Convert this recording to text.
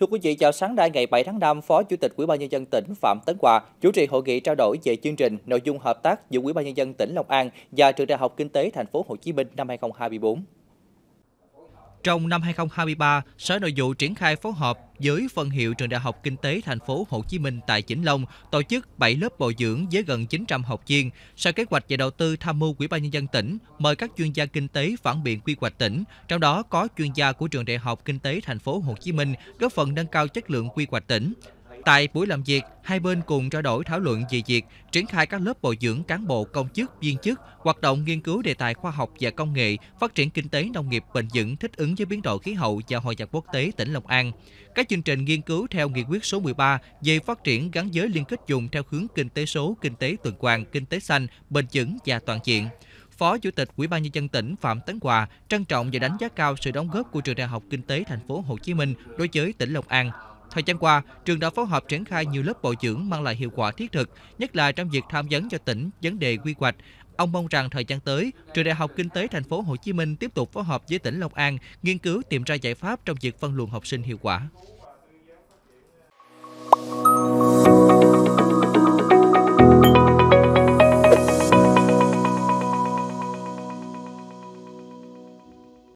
Thưa quý vị, chào sáng nay ngày 7 tháng 5, Phó Chủ tịch Ủy ban nhân dân tỉnh Phạm Tấn Hòa chủ trì hội nghị trao đổi về chương trình nội dung hợp tác giữa Ủy ban nhân dân tỉnh Long An và Trường Đại học Kinh tế Thành phố Hồ Chí Minh năm 2024. Trong năm 2023, Sở Nội vụ triển khai phối hợp với phân hiệu Trường Đại học Kinh tế thành phố Hồ Chí Minh tại Vĩnh Long tổ chức 7 lớp bồi dưỡng với gần 900 học viên. Sở Kế hoạch và Đầu tư tham mưu Ủy ban nhân dân tỉnh mời các chuyên gia kinh tế phản biện quy hoạch tỉnh, trong đó có chuyên gia của Trường Đại học Kinh tế thành phố Hồ Chí Minh góp phần nâng cao chất lượng quy hoạch tỉnh. Tại buổi làm việc, hai bên cùng trao đổi thảo luận về việc triển khai các lớp bồi dưỡng cán bộ công chức, viên chức, hoạt động nghiên cứu đề tài khoa học và công nghệ, phát triển kinh tế nông nghiệp bền vững thích ứng với biến đổi khí hậu và hội nhập quốc tế tỉnh Long An. Các chương trình nghiên cứu theo nghị quyết số 13 về phát triển gắn giới liên kết dùng theo hướng kinh tế số, kinh tế tuần hoàn, kinh tế xanh, bền vững và toàn diện. Phó Chủ tịch Ủy ban nhân dân tỉnh Phạm Tấn Hòa trân trọng và đánh giá cao sự đóng góp của trường Đại học Kinh tế Thành phố Hồ Chí Minh đối với tỉnh Long An. Thời gian qua, trường đã phối hợp triển khai nhiều lớp bồi dưỡng mang lại hiệu quả thiết thực, nhất là trong việc tham vấn cho tỉnh vấn đề quy hoạch. Ông mong rằng thời gian tới, trường Đại học Kinh tế Thành phố Hồ Chí Minh tiếp tục phối hợp với tỉnh Long An nghiên cứu tìm ra giải pháp trong việc phân luồng học sinh hiệu quả.